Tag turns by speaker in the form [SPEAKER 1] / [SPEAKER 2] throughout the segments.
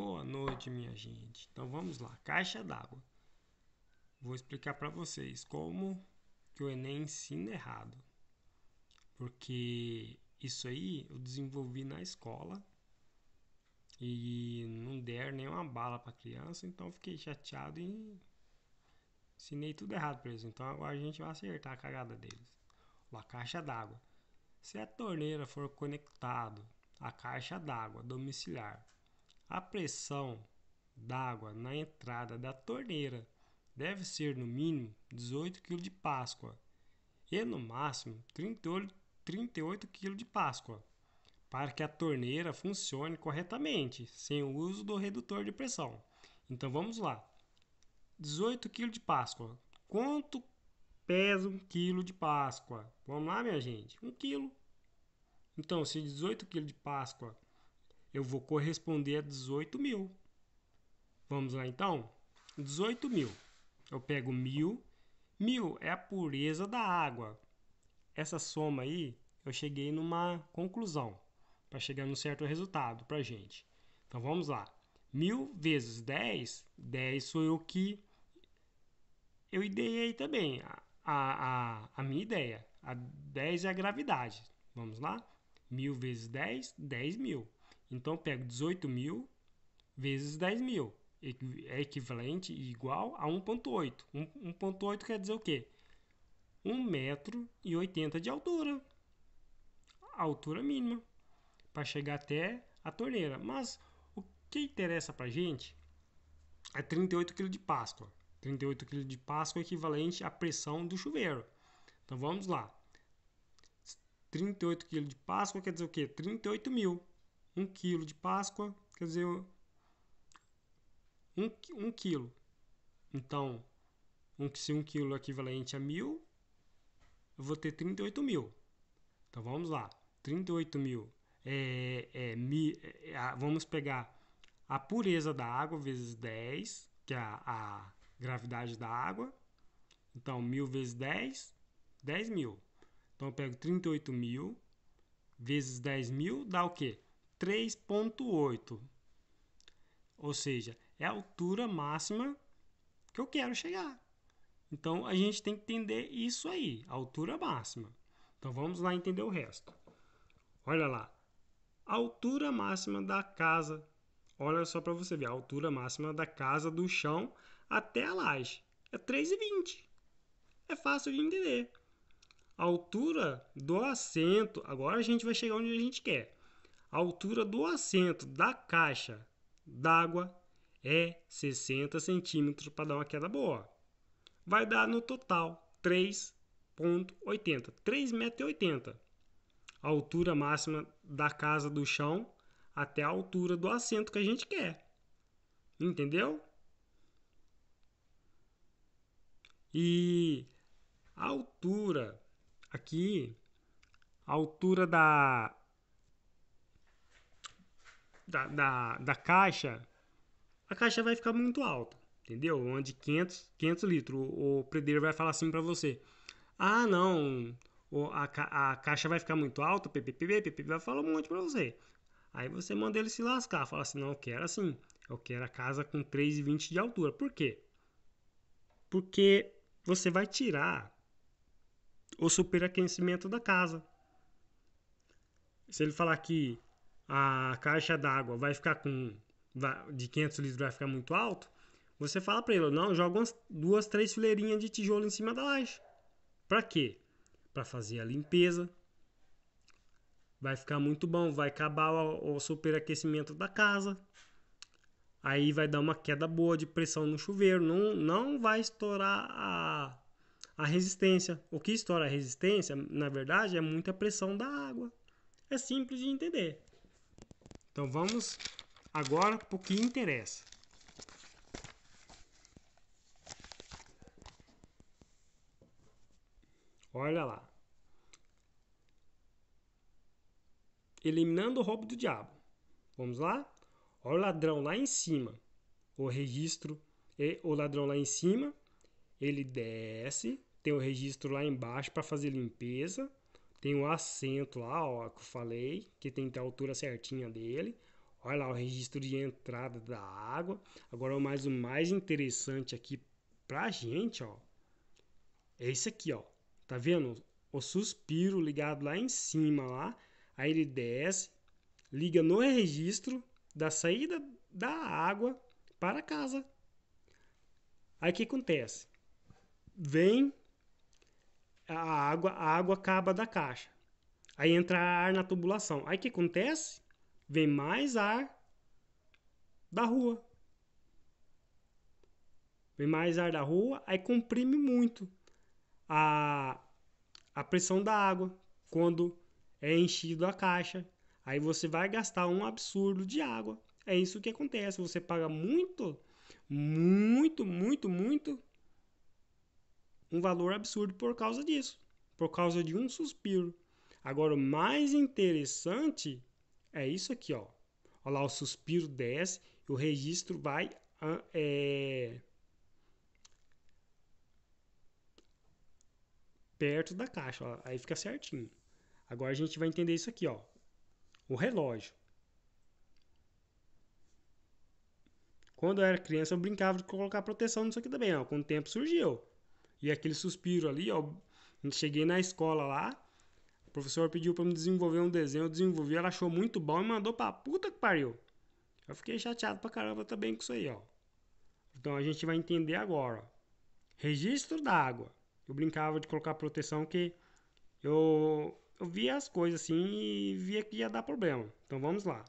[SPEAKER 1] Boa noite, minha gente. Então vamos lá, caixa d'água. Vou explicar para vocês como que o ENEM ensina errado. Porque isso aí eu desenvolvi na escola e não der nenhuma bala para criança, então fiquei chateado e ensinei tudo errado para eles. Então agora a gente vai acertar a cagada deles. A caixa d'água. Se a torneira for conectado à caixa d'água domiciliar a pressão d'água na entrada da torneira deve ser no mínimo 18 kg de Páscoa e no máximo 38 kg de Páscoa, para que a torneira funcione corretamente sem o uso do redutor de pressão. Então vamos lá. 18 kg de Páscoa. Quanto pesa um quilo de Páscoa? Vamos lá, minha gente. Um quilo. Então, se 18 kg de Páscoa eu vou corresponder a 18 mil. Vamos lá então? 18 mil. Eu pego mil. Mil é a pureza da água. Essa soma aí, eu cheguei numa conclusão para chegar num certo resultado para a gente. Então vamos lá. Mil vezes 10, 10 sou eu que eu ideei também a, a, a minha ideia. A 10 é a gravidade. Vamos lá? Mil vezes 10, 10 mil. Então eu pego 18 mil vezes 10 mil, é equivalente e igual a 1,8. 1,8 quer dizer o quê? 1 metro e 80 de altura. A altura mínima para chegar até a torneira. Mas o que interessa para a gente é 38 kg de Páscoa. 38 kg de Páscoa é equivalente à pressão do chuveiro. Então vamos lá. 38 kg de Páscoa quer dizer o quê? 38 mil. 1 quilo de Páscoa, quer dizer, 1, 1 quilo. Então, um, se 1 quilo é equivalente a 1.000, eu vou ter 38 mil. Então, vamos lá. 38 mil. É, é, mi, é, vamos pegar a pureza da água vezes 10, que é a, a gravidade da água. Então, 1.000 vezes 10, 10 mil. Então, eu pego 38 mil vezes 10 mil, dá o quê? 3,8. Ou seja, é a altura máxima que eu quero chegar. Então a gente tem que entender isso aí, a altura máxima. Então vamos lá entender o resto. Olha lá. A altura máxima da casa. Olha só para você ver, a altura máxima da casa do chão até a laje é 3,20. É fácil de entender. A altura do assento, agora a gente vai chegar onde a gente quer. A altura do assento da caixa d'água é 60 centímetros para dar uma queda boa. Vai dar no total 3,80, 3,80 A altura máxima da casa do chão até a altura do assento que a gente quer. Entendeu? E a altura aqui, a altura da da, da, da caixa, a caixa vai ficar muito alta, entendeu? Onde 500, 500 litros. O, o predeiro vai falar assim para você: ah, não, a, a caixa vai ficar muito alta, pppp vai falar um monte para você. Aí você manda ele se lascar, fala assim: não, eu quero assim, eu quero a casa com 3,20 de altura. Por quê? Porque você vai tirar o superaquecimento da casa. Se ele falar que a caixa d'água vai ficar com de 500 litros vai ficar muito alto, você fala para ele, não, joga umas, duas, três fileirinhas de tijolo em cima da laje. Para quê? Para fazer a limpeza. Vai ficar muito bom, vai acabar o, o superaquecimento da casa. Aí vai dar uma queda boa de pressão no chuveiro, não, não vai estourar a, a resistência. O que estoura a resistência, na verdade, é muita pressão da água. É simples de entender. Então vamos agora para o que interessa. Olha lá. Eliminando o roubo do diabo. Vamos lá? Olha o ladrão lá em cima. O registro, o ladrão lá em cima, ele desce, tem o registro lá embaixo para fazer limpeza. Tem o um assento lá, ó, que eu falei, que tem que ter a altura certinha dele. Olha lá o registro de entrada da água. Agora, mais o mais interessante aqui pra gente, ó, é esse aqui, ó. Tá vendo? O suspiro ligado lá em cima, lá. Aí ele desce, liga no registro da saída da água para casa. Aí o que acontece? Vem a água, a água acaba da caixa. Aí entra ar na tubulação. Aí o que acontece? Vem mais ar da rua. Vem mais ar da rua, aí comprime muito a, a pressão da água quando é enchido a caixa. Aí você vai gastar um absurdo de água. É isso que acontece. Você paga muito, muito, muito, muito um valor absurdo por causa disso, por causa de um suspiro. Agora, o mais interessante é isso aqui, ó. Olha lá, o suspiro desce e o registro vai ah, é, perto da caixa, ó. aí fica certinho. Agora a gente vai entender isso aqui, ó. O relógio. Quando eu era criança, eu brincava de colocar proteção nisso aqui também, ó. Com o tempo surgiu. E aquele suspiro ali, ó, cheguei na escola lá, o professor pediu para me desenvolver um desenho, eu desenvolvi, ela achou muito bom e mandou pra puta que pariu. Eu fiquei chateado pra caramba também com isso aí, ó. Então a gente vai entender agora. Registro da água. Eu brincava de colocar proteção que eu, eu via as coisas assim e via que ia dar problema. Então vamos lá.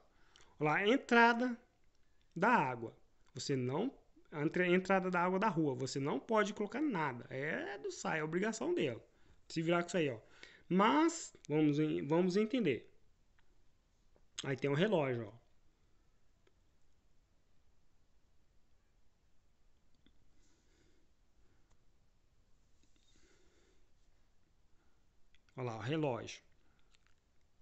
[SPEAKER 1] Olha lá, entrada da água. Você não a entrada da água da rua. Você não pode colocar nada. É do SAI, é obrigação dele. Se virar com isso aí, ó. Mas, vamos, vamos entender. Aí tem um relógio, ó. Olha lá, o relógio.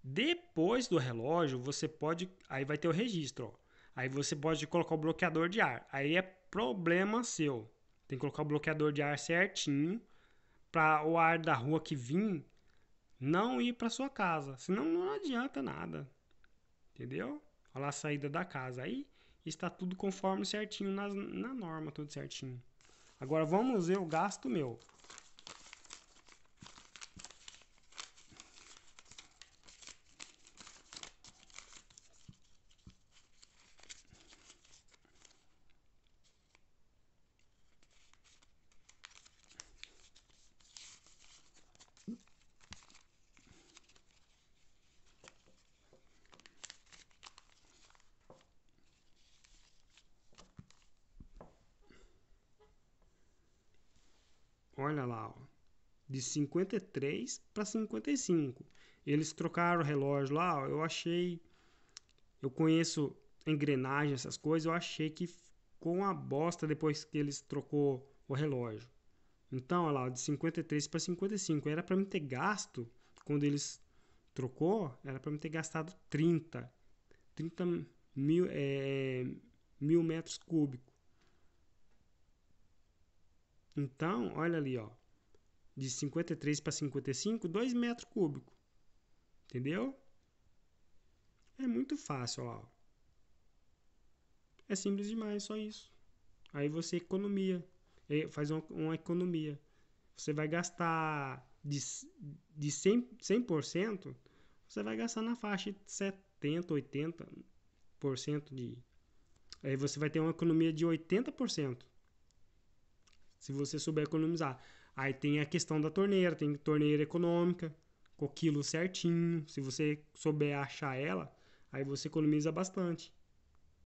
[SPEAKER 1] Depois do relógio, você pode. Aí vai ter o registro. Ó. Aí você pode colocar o bloqueador de ar. Aí é problema seu. Tem que colocar o bloqueador de ar certinho para o ar da rua que vim não ir para sua casa. Senão não adianta nada. Entendeu? Olha a saída da casa. Aí está tudo conforme certinho na na norma, tudo certinho. Agora vamos ver o gasto meu. Olha lá, ó, de 53 para 55. Eles trocaram o relógio lá, ó, eu achei. Eu conheço engrenagem, essas coisas, eu achei que ficou uma bosta depois que eles trocou o relógio. Então, olha lá, de 53 para 55. Era para me ter gasto, quando eles trocou, era para me ter gastado 30. 30 mil, é, mil metros cúbicos. Então, olha ali, ó. De 53 para 55, 2 metros cúbicos. Entendeu? É muito fácil, ó. É simples demais, só isso. Aí você economia, é, faz uma, uma economia. Você vai gastar de, de 100%, 100%, você vai gastar na faixa de 70%, 80% de... Aí você vai ter uma economia de 80% se você souber economizar. Aí tem a questão da torneira, tem torneira econômica, com aquilo certinho. Se você souber achar ela, aí você economiza bastante.